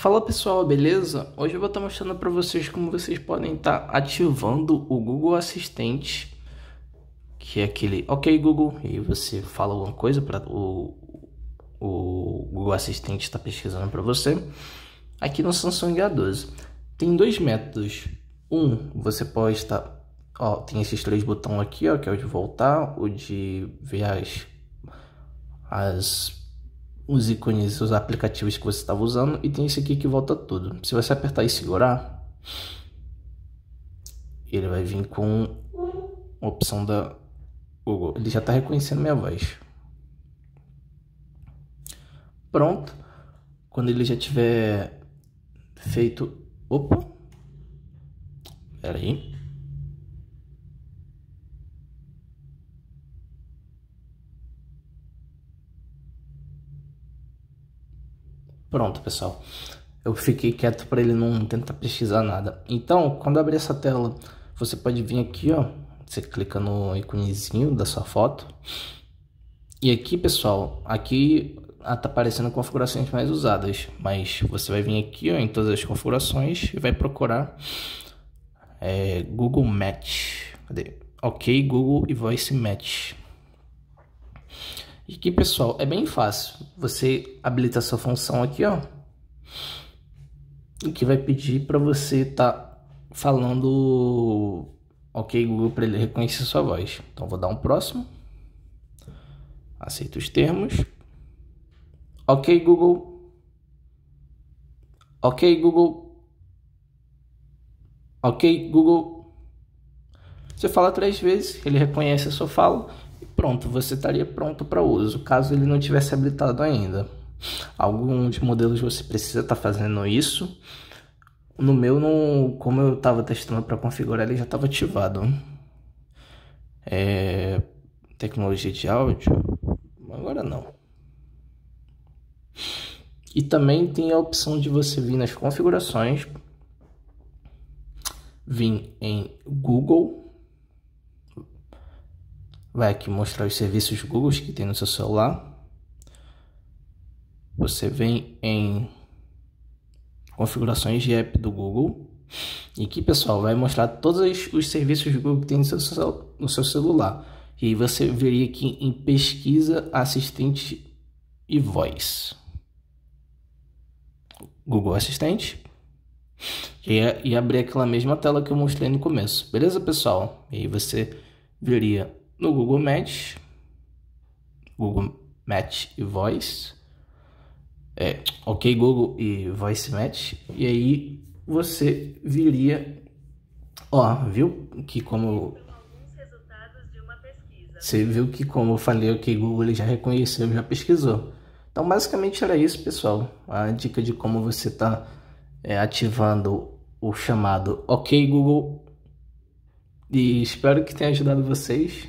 Fala pessoal, beleza? Hoje eu vou estar mostrando para vocês como vocês podem estar ativando o Google Assistente, que é aquele OK Google, e você fala alguma coisa para o, o Google Assistente está pesquisando para você. Aqui no Samsung A12 tem dois métodos. Um, você pode estar, ó, tem esses três botões aqui, ó, que é o de voltar, o de ver as as os ícones, os aplicativos que você estava usando e tem esse aqui que volta tudo. Se você apertar e segurar, ele vai vir com a opção da Google. Ele já está reconhecendo minha voz. Pronto. Quando ele já tiver feito... Opa! Pera aí. Pronto, pessoal. Eu fiquei quieto para ele não tentar pesquisar nada. Então, quando abrir essa tela, você pode vir aqui, ó. Você clica no íconezinho da sua foto. E aqui, pessoal, aqui ah, tá aparecendo configurações mais usadas. Mas você vai vir aqui ó, em todas as configurações e vai procurar é, Google Match. Cadê? Ok, Google e Voice Match. E aqui, pessoal, é bem fácil. Você habilita a sua função aqui, ó. O que vai pedir para você estar tá falando OK Google para ele reconhecer sua voz. Então vou dar um próximo. Aceito os termos. OK Google. OK Google. OK Google. Você fala três vezes, ele reconhece a sua fala pronto, você estaria pronto para uso, caso ele não tivesse habilitado ainda. Alguns modelos você precisa estar tá fazendo isso. No meu, não, como eu estava testando para configurar, ele já estava ativado. É, tecnologia de áudio, agora não. E também tem a opção de você vir nas configurações, vir em Google Vai aqui mostrar os serviços Google que tem no seu celular. Você vem em configurações de app do Google. E aqui, pessoal, vai mostrar todos os serviços Google que tem no seu, celular. E aí você veria aqui em pesquisa, assistente e voz. Google Assistente. E, e abrir aquela mesma tela que eu mostrei no começo. Beleza, pessoal? E aí você veria no Google Match, Google Match e Voice, é, ok Google e Voice Match, e aí você viria, ó, viu que como você viu que como eu falei, ok Google ele já reconheceu, já pesquisou. Então basicamente era isso pessoal, a dica de como você está é, ativando o chamado ok Google e espero que tenha ajudado vocês